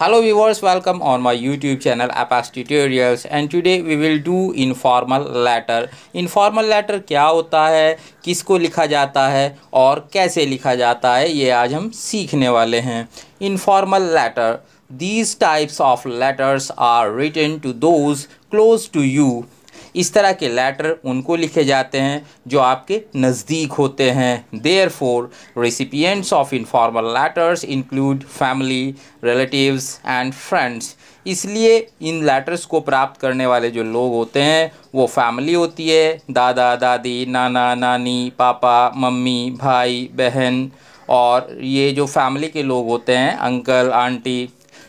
Hello viewers, welcome on my YouTube channel Apps Tutorials and today we will do informal letter. Informal letter क्या होता है किसको लिखा जाता है और कैसे लिखा जाता है ये आज हम सीखने वाले हैं Informal letter. These types of letters are written to those close to you इस तरह के लेटर उनको लिखे जाते हैं जो आपके नज़दीक होते हैं therefore recipients of informal letters include family relatives and friends इसलिए इन लेटर्स को प्राप्त करने वाले जो लोग होते हैं वो फैमिली होती है दादा दादी नाना नानी पापा मम्मी भाई बहन और ये जो फैमिली के लोग होते हैं अंकल आंटी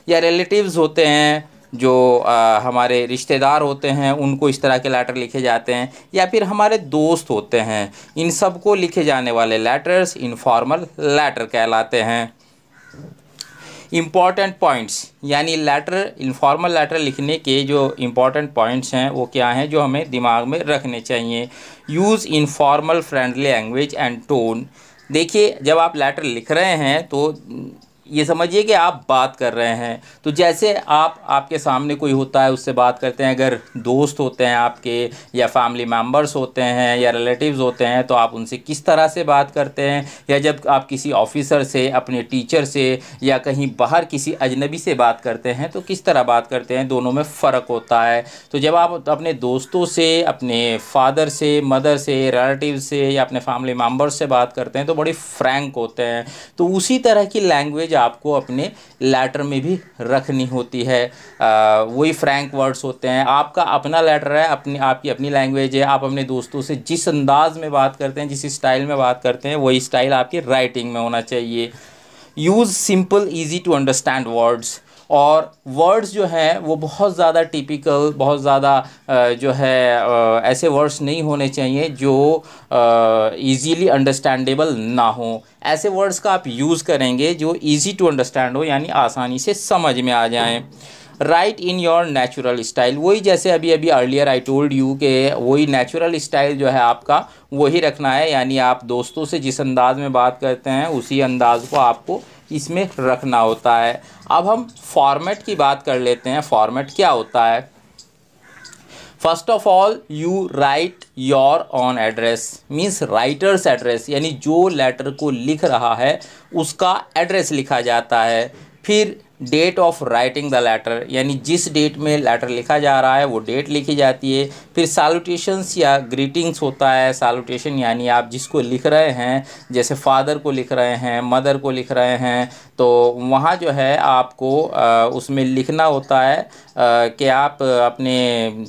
या रिलेटिव्स होते हैं जो आ, हमारे रिश्तेदार होते हैं उनको इस तरह के लेटर लिखे जाते हैं या फिर हमारे दोस्त होते हैं इन सब को लिखे जाने वाले लेटर्स इनफॉर्मल लेटर कहलाते हैं इम्पॉर्टेंट पॉइंट्स यानी लेटर इनफॉर्मल लेटर लिखने के जो इम्पॉर्टेंट पॉइंट्स हैं वो क्या हैं जो हमें दिमाग में रखने चाहिए use informal friendly language and tone देखिए जब आप लेटर लिख रहे हैं तो ये समझिए कि आप बात कर रहे हैं तो जैसे आप आपके सामने कोई होता है उससे बात करते हैं अगर दोस्त होते हैं आपके या फैमिली मेम्बर्स होते हैं या रिलेटिव्स होते हैं तो आप उनसे किस तरह से बात करते हैं या जब आप किसी ऑफिसर से अपने टीचर से या कहीं बाहर किसी अजनबी से बात करते हैं तो किस तरह बात करते हैं दोनों में फ़र्क होता है तो जब आप अपने दोस्तों से अपने फादर से मदर से रिलेटिव से या अपने फैमिली मेम्बर्स से बात करते हैं तो बड़े फ्रैंक होते हैं तो उसी तरह की लैंग्वेज आपको अपने लेटर में भी रखनी होती है वही फ्रैंक वर्ड्स होते हैं आपका अपना लेटर है अपनी आपकी अपनी लैंग्वेज है आप अपने दोस्तों से जिस अंदाज में बात करते हैं जिस स्टाइल में बात करते हैं वही स्टाइल आपकी राइटिंग में होना चाहिए use simple easy to understand words और वर्ड्स जो हैं वो बहुत ज़्यादा टिपिकल बहुत ज़्यादा जो है ऐसे वर्ड्स नहीं होने चाहिए जो इजीली अंडरस्टैंडेबल ना हो ऐसे वर्ड्स का आप यूज़ करेंगे जो इजी टू अंडरस्टैंड हो यानी आसानी से समझ में आ जाएं write in your natural style वही जैसे अभी अभी अर्लियर आई टोल्ड यू के वही नेचुरल स्टाइल जो है आपका वही रखना है यानी आप दोस्तों से जिस अंदाज में बात करते हैं उसी अंदाज को आपको इसमें रखना होता है अब हम फॉर्मेट की बात कर लेते हैं फॉर्मेट क्या होता है first of all you write your own address means writer's address यानी जो लेटर को लिख रहा है उसका एड्रेस लिखा जाता है फिर date of writing the letter यानी जिस डेट में लेटर लिखा जा रहा है वो डेट लिखी जाती है फिर सालुटेशंस या ग्रीटिंग्स होता है सालुटेशन यानी आप जिसको लिख रहे हैं जैसे फादर को लिख रहे हैं मदर को लिख रहे हैं तो वहाँ जो है आपको आ, उसमें लिखना होता है आ, कि आप अपने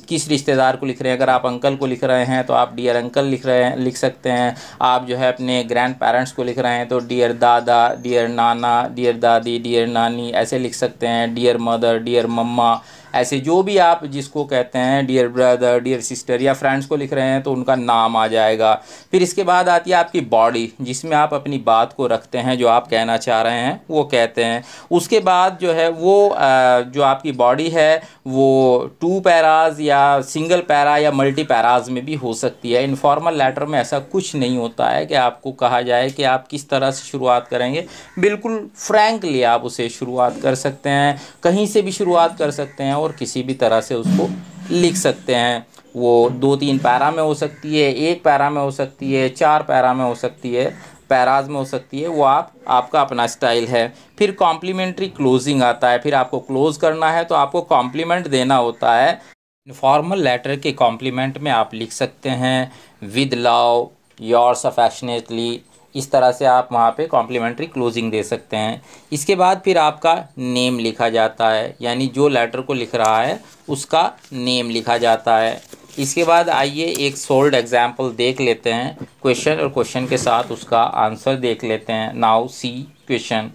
किस रिश्तेदार को लिख रहे हैं अगर आप अंकल को लिख रहे हैं तो आप डियर अंकल लिख रहे हैं लिख सकते हैं आप जो है अपने ग्रैंड पेरेंट्स को लिख रहे हैं तो डियर दादा डियर नाना डियर दादी डियर नानी ऐसे लिख सकते हैं डियर मदर डियर मम्मा ऐसे जो भी आप जिसको कहते हैं डियर ब्रदर डियर सिस्टर या फ्रेंड्स को लिख रहे हैं तो उनका नाम आ जाएगा फिर इसके बाद आती है आपकी बॉडी जिसमें आप अपनी बात को रखते हैं जो आप कहना चाह रहे हैं वो कहते हैं उसके बाद जो है वो जो आपकी बॉडी है वो टू पैराज या सिंगल पैरा या मल्टी पैराज में भी हो सकती है इनफॉर्मल लेटर में ऐसा कुछ नहीं होता है कि आपको कहा जाए कि आप किस तरह से शुरुआत करेंगे बिल्कुल फ्रैंकली आप उसे शुरुआत कर सकते हैं कहीं से भी शुरुआत कर सकते हैं और किसी भी तरह से उसको लिख सकते हैं वो दो तीन पैरा में हो सकती है एक पैरा में हो सकती है चार पैरा में हो सकती है पैराज में हो सकती है वो आप आपका अपना स्टाइल है फिर कॉम्प्लीमेंट्री क्लोजिंग आता है फिर आपको क्लोज करना है तो आपको कॉम्प्लीमेंट देना होता है इनफॉर्मल लेटर के कॉम्प्लीमेंट में आप लिख सकते हैं विद लव योर्स अफेशनेटली इस तरह से आप वहाँ पे कॉम्प्लीमेंट्री क्लोजिंग दे सकते हैं इसके बाद फिर आपका नेम लिखा जाता है यानी जो लेटर को लिख रहा है उसका नेम लिखा जाता है इसके बाद आइए एक सोल्ड एग्जाम्पल देख लेते हैं क्वेश्चन और क्वेश्चन के साथ उसका आंसर देख लेते हैं now see question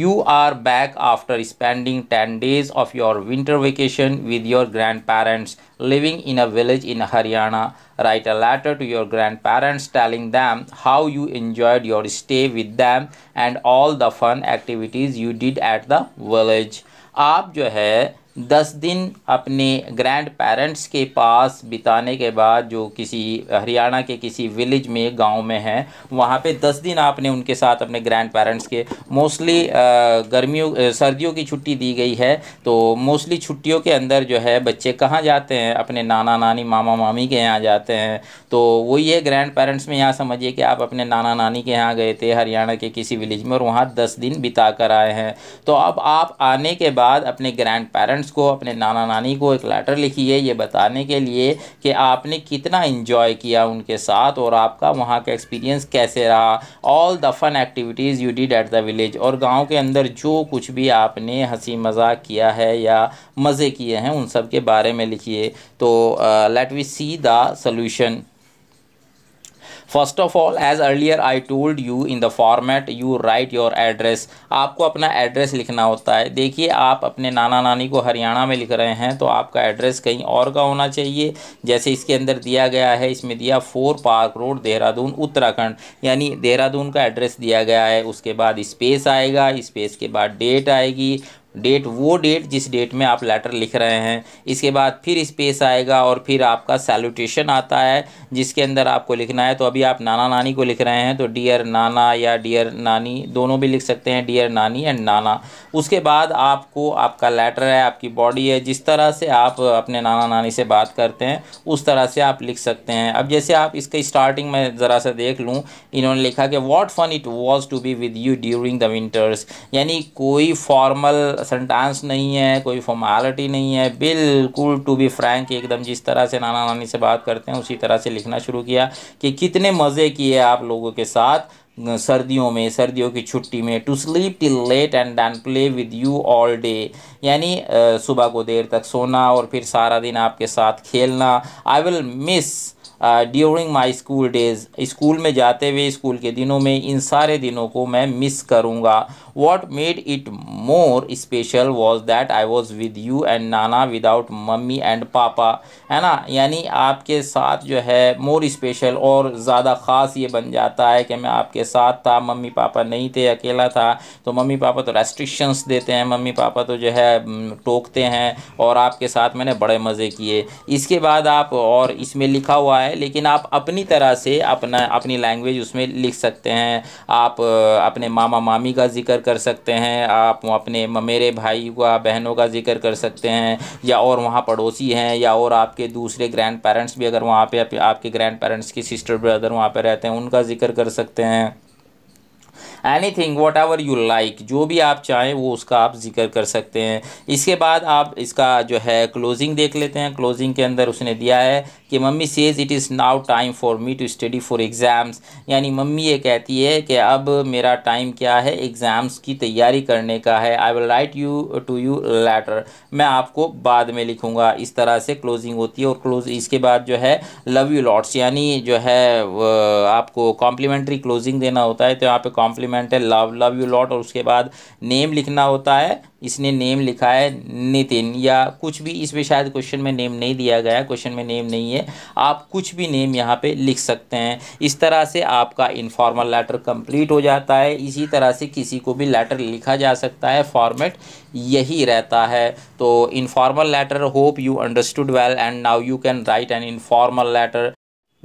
you are back after spending 10 days of your winter vacation with your grandparents living in a village in Haryana. Write a letter to your grandparents telling them how you enjoyed your stay with them and all the fun activities you did at the village. आप जो है दस दिन अपने grand parents के पास बिताने के बाद जो किसी हरियाणा के किसी विलेज में गांव में है वहाँ पे दस दिन आपने उनके साथ अपने ग्रैंड पेरेंट्स के मोस्टली गर्मियों सर्दियों की छुट्टी दी गई है तो मोस्टली छुट्टियों के अंदर जो है बच्चे कहाँ जाते हैं अपने नाना नानी मामा मामी के यहाँ जाते हैं तो वही है ग्रैंड पेरेंट्स में यहाँ समझिए कि आप अपने नाना नानी के यहाँ गए थे हरियाणा के किसी विलेज में और वहाँ दस दिन बिता कर आए हैं तो अब आप आने के बाद अपने ग्रैंड पेरेंट्स को अपने नाना नानी को एक लेटर लिखिए ये बताने के लिए कि आपने कितना इन्जॉय किया उनके साथ और आपका वहाँ का एक्सपीरियंस कैसे रहा all the fun activities you did at the village और गांव के अंदर जो कुछ भी आपने हंसी मजाक किया है या मज़े किए हैं उन सब के बारे में लिखिए तो let we see the solution first of all as earlier I told you in the format you write your address आपको अपना एड्रेस लिखना होता है देखिए आप अपने नाना नानी को हरियाणा में लिख रहे हैं तो आपका एड्रेस कहीं और का होना चाहिए जैसे इसके अंदर दिया गया है इसमें दिया four park road Dehradun Uttarakhand यानी देहरादून का एड्रेस दिया गया है उसके बाद स्पेस आएगा स्पेस के बाद डेट आएगी डेट वो डेट जिस डेट में आप लेटर लिख रहे हैं इसके बाद फिर स्पेस आएगा और फिर आपका सैल्यूटेशन आता है जिसके अंदर आपको लिखना है तो अभी आप नाना नानी को लिख रहे हैं तो डियर नाना या डियर नानी दोनों भी लिख सकते हैं डियर नानी एंड नाना उसके बाद आपको आपका लेटर है आपकी बॉडी है जिस तरह से आप अपने नाना नानी से बात करते हैं उस तरह से आप लिख सकते हैं अब जैसे आप इसके स्टार्टिंग में ज़रा सा देख लूँ इन्होंने लिखा कि what fun it was to be with you during the winters यानी कोई फॉर्मल सेंटेंस नहीं है कोई फॉर्मालिटी नहीं है बिल्कुल टू बी फ्रैंक एकदम जिस तरह से नाना नानी से बात करते हैं उसी तरह से लिखना शुरू किया कि कितने मज़े किए आप लोगों के साथ सर्दियों में सर्दियों की छुट्टी में to sleep till late and then play with you all day यानी सुबह को देर तक सोना और फिर सारा दिन आपके साथ खेलना I will miss during my school days school में जाते हुए स्कूल के दिनों में इन सारे दिनों को मैं मिस करूँगा what made it more special was that I was with you and Nana without mummy and papa है ना यानी आपके साथ जो है मोर स्पेशल और ज़्यादा ख़ास ये बन जाता है कि मैं आपके साथ था मम्मी पापा नहीं थे अकेला था तो मम्मी पापा तो रेस्ट्रिक्शंस देते हैं मम्मी पापा तो जो है टोकते हैं और आपके साथ मैंने बड़े मज़े किए इसके बाद आप और इसमें लिखा हुआ है लेकिन आप अपनी तरह से अपना अपनी लैंग्वेज उसमें लिख सकते हैं आप अपने मामा मामी का ज़िक्र कर सकते हैं आप अपने मेरे भाई का बहनों का जिक्र कर सकते हैं या और वहाँ पड़ोसी हैं या और आपके दूसरे ग्रैंड पेरेंट्स भी अगर वहाँ पे आपके ग्रैंड पेरेंट्स की सिस्टर ब्रदर वहाँ पर रहते हैं उनका जिक्र कर सकते हैं anything whatever you like जो भी आप चाहें वो उसका आप जिक्र कर सकते हैं इसके बाद आप इसका जो है क्लोजिंग देख लेते हैं क्लोजिंग के अंदर उसने दिया है कि mummy says it is now time for me to study for exams यानी मम्मी ये कहती है कि अब मेरा टाइम क्या है एग्ज़ाम्स की तैयारी करने का है I will write you to you letter मैं आपको बाद में लिखूँगा इस तरह से क्लोजिंग होती है और क्लोज इसके बाद जो है लव यू लॉट्स यानी जो है आपको कॉम्प्लीमेंट्री क्लोजिंग देना होता है तो यहाँ पे कॉम्प्लीमेंट कमेंट है लव लव यू लॉट और उसके बाद नेम लिखना होता है इसने नेम लिखा है नितिन या कुछ भी इसमें शायद क्वेश्चन में नेम नहीं दिया गया क्वेश्चन में नेम नहीं है आप कुछ भी नेम यहाँ पे लिख सकते हैं इस तरह से आपका इनफॉर्मल लेटर कंप्लीट हो जाता है इसी तरह से किसी को भी लेटर लिखा जा सकता है फॉर्मेट यही रहता है तो informal letter hope you understood well and now you can write an informal letter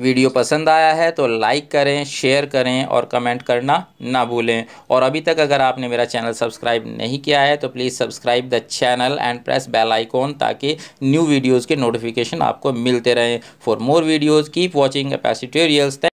video पसंद आया है तो लाइक करें शेयर करें और कमेंट करना ना भूलें और अभी तक अगर आपने मेरा चैनल सब्सक्राइब नहीं किया है तो please subscribe the channel and press bell icon ताकि न्यू वीडियोज़ के नोटिफिकेशन आपको मिलते रहें for more videos keep watching कैपेसिटोरियल्स